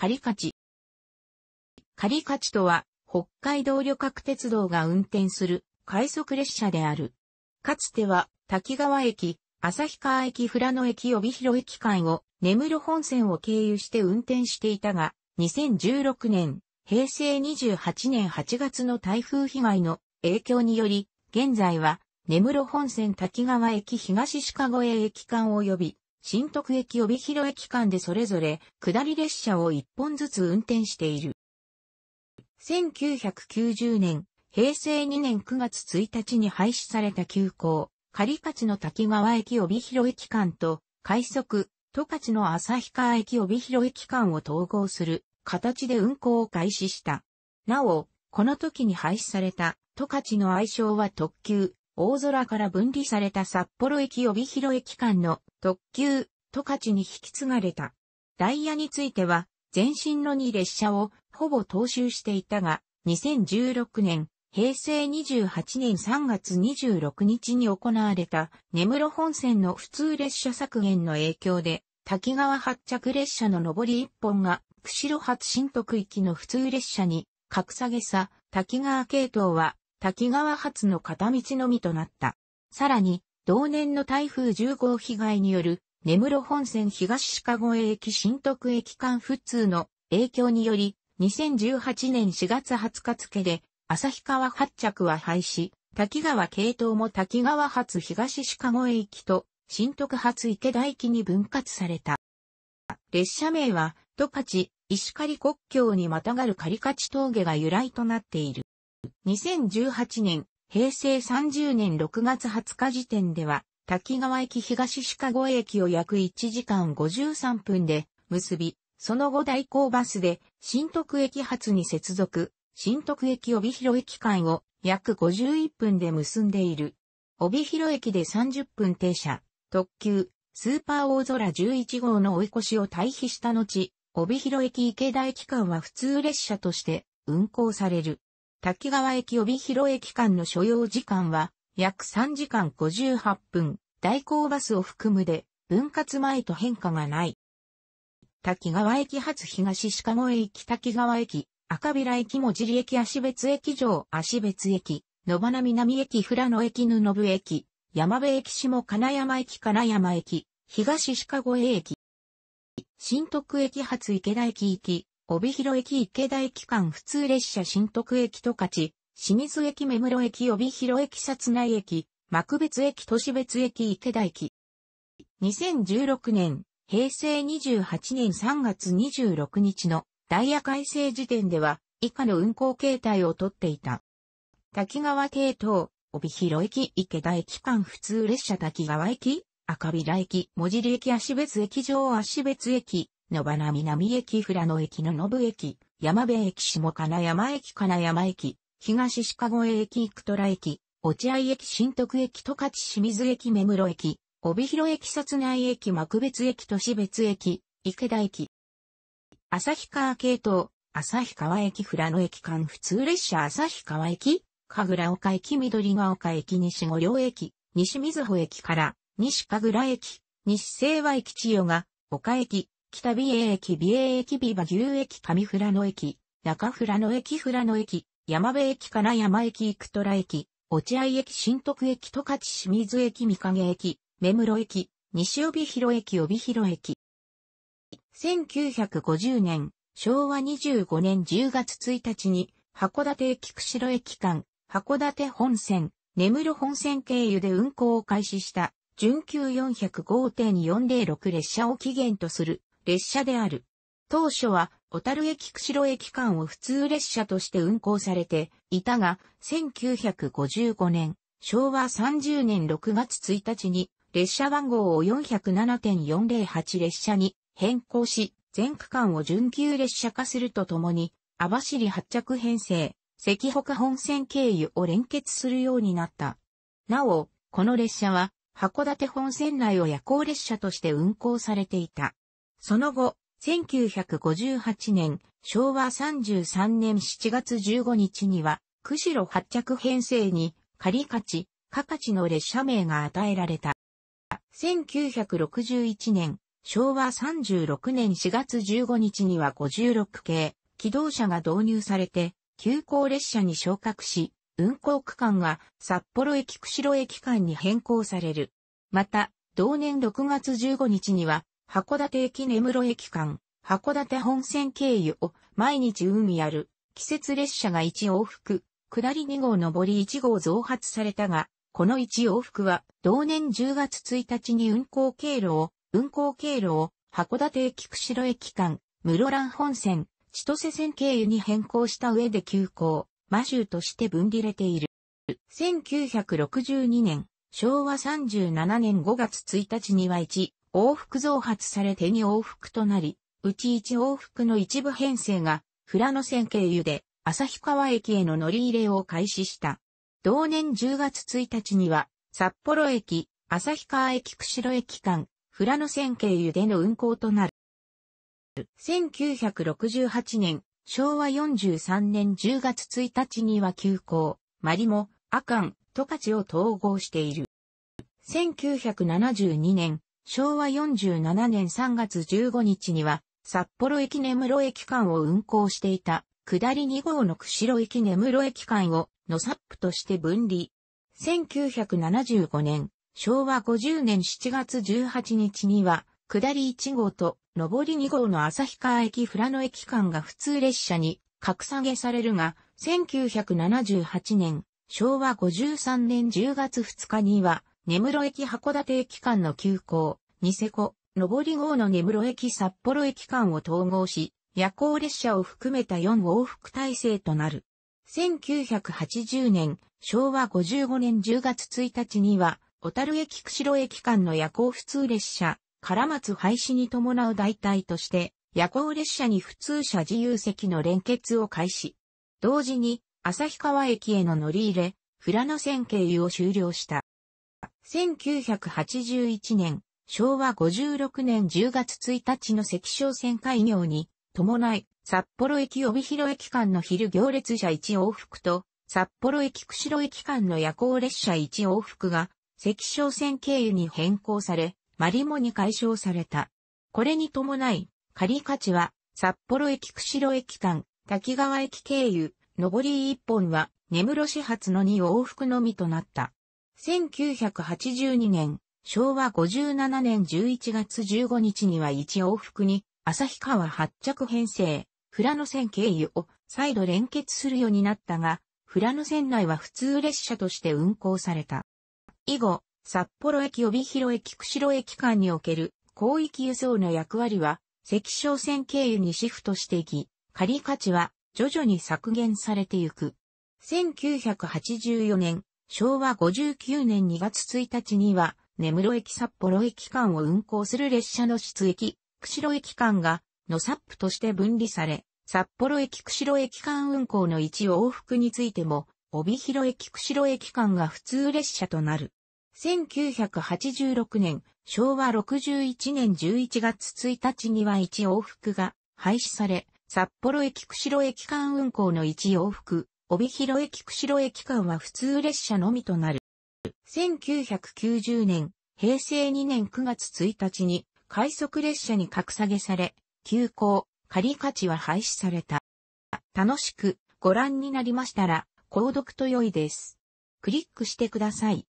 カリカチ。カリカチとは、北海道旅客鉄道が運転する快速列車である。かつては、滝川駅、旭川駅、富良野駅、帯広駅間を、根室本線を経由して運転していたが、2016年、平成28年8月の台風被害の影響により、現在は、根室本線滝川駅東鹿越駅間及び、新徳駅帯広駅間でそれぞれ下り列車を一本ずつ運転している。1990年、平成2年9月1日に廃止された急行、仮勝の滝川駅帯広駅間と、快速、十勝の旭川駅帯広駅間を統合する形で運行を開始した。なお、この時に廃止された十勝の愛称は特急、大空から分離された札幌駅帯広駅間の特急、十勝に引き継がれた。ダイヤについては、前身の2列車をほぼ踏襲していたが、2016年、平成28年3月26日に行われた根室本線の普通列車削減の影響で、滝川発着列車の上り1本が、釧路発新徳行きの普通列車に、格下げさ、滝川系統は滝川発の片道のみとなった。さらに、同年の台風10号被害による、根室本線東鹿越駅新徳駅間普通の影響により、2018年4月20日付で、旭川発着は廃止、滝川系統も滝川発東鹿越駅と、新徳発池田駅に分割された。列車名は、十勝、石狩国境にまたがる狩リカチ峠が由来となっている。2018年、平成30年6月20日時点では、滝川駅東鹿越駅を約1時間53分で結び、その後代行バスで新徳駅発に接続、新徳駅帯広駅間を約51分で結んでいる。帯広駅で30分停車、特急、スーパー大空11号の追い越しを退避した後、帯広駅池田駅間は普通列車として運行される。滝川駅帯広駅間の所要時間は約3時間58分、代行バスを含むで分割前と変化がない。滝川駅発東鹿越駅滝川駅、赤平駅も尻駅足別駅上足別駅、野花南駅富良野駅布部駅、山部駅下金山駅金山駅、東鹿越駅。新徳駅発池田駅行き、帯広駅池田駅間普通列車新徳駅十勝、清水駅目室駅帯広駅札内駅、幕別駅都市別駅池田駅。2016年、平成28年3月26日のダイヤ改正時点では以下の運行形態をとっていた。滝川系統、帯広駅池田駅間普通列車滝川駅、赤平駅、文字里駅足別駅上足別駅、野花南駅富良野駅の信駅、山部駅下金山駅金山駅、東鹿越駅生虎駅、落合駅新徳駅十勝清水駅目室駅、帯広駅札内駅幕別駅都市別駅、池田駅。旭川系統、旭川駅富良野駅間普通列車旭川駅、神楽岡駅緑ヶ丘駅西五両駅、西水穂駅から、西神楽駅、西清和駅千代が、岡駅、北美瑛駅美瑛駅美馬牛駅上富良野駅、中富良野駅富良野駅、山部駅から山駅生虎駅、落合駅新徳駅十勝清水駅三影駅、目室駅、西帯広駅帯広駅。1950年、昭和25年10月1日に、函館駅釧路駅間、函館本線、根室本線経由で運行を開始した、準急405.406列車を起源とする、列車である。当初は、小樽駅釧路駅間を普通列車として運行されていたが、1955年、昭和30年6月1日に、列車番号を407.408列車に変更し、全区間を準急列車化するとともに、網走発着編成、関北本線経由を連結するようになった。なお、この列車は、函館本線内を夜行列車として運行されていた。その後、1958年、昭和33年7月15日には、釧路発着編成に、仮勝ち、かかちの列車名が与えられた。1961年、昭和36年4月15日には56系、機動車が導入されて、急行列車に昇格し、運行区間が札幌駅釧路駅間に変更される。また、同年6月15日には、函館駅根室駅間、函館本線経由を毎日運やる、季節列車が1往復、下り2号上り1号増発されたが、この1往復は、同年10月1日に運行経路を、運行経路を、函館駅釧路駅間、室蘭本線、千歳線経由に変更した上で急行、魔州として分離れている。1962年、昭和37年5月1日には1、往復増発され手に往復となり、うち1往復の一部編成が、富良野線経由で、旭川駅への乗り入れを開始した。同年10月1日には、札幌駅、旭川駅釧路駅間、富良野線経由での運行となる。1968年、昭和43年10月1日には急行、マリモ、アカン、トカチを統合している。1972年、昭和47年3月15日には、札幌駅根室駅間を運行していた、下り2号の釧路駅根室駅間を、のサップとして分離。1975年、昭和50年7月18日には、下り1号と上り2号の旭川駅富良野駅間が普通列車に格下げされるが、1978年、昭和53年10月2日には、根室駅函館駅間の急行、ニセコ、上り号の根室駅札幌駅間を統合し、夜行列車を含めた4往復体制となる。1980年、昭和55年10月1日には、小樽駅釧路駅間の夜行普通列車、唐松廃止に伴う代替として、夜行列車に普通車自由席の連結を開始。同時に、旭川駅への乗り入れ、富良野線経由を終了した。1981年、昭和56年10月1日の赤商線開業に、伴い、札幌駅帯広駅間の昼行列車1往復と、札幌駅釧路駅間の夜行列車1往復が、赤商線経由に変更され、マリモに解消された。これに伴い、仮価値は、札幌駅釧路駅間、滝川駅経由、上り1本は、根室始発の2往復のみとなった。1982年、昭和57年11月15日には1往復に、旭川発着編成、富良野線経由を再度連結するようになったが、富良野線内は普通列車として運行された。以後、札幌駅帯広駅釧路駅間における広域輸送の役割は、赤小線経由にシフトしていき、仮価値は徐々に削減されていく。1984年、昭和59年2月1日には、根室駅札幌駅間を運行する列車の出駅、釧路駅間が、のサップとして分離され、札幌駅釧路駅間運行の一往復についても、帯広駅釧路駅間が普通列車となる。1986年、昭和61年11月1日には一往復が廃止され、札幌駅釧路駅間運行の一往復、帯広駅釧路駅間は普通列車のみとなる。1990年、平成2年9月1日に、快速列車に格下げされ、急行、仮価値は廃止された。楽しくご覧になりましたら、購読と良いです。クリックしてください。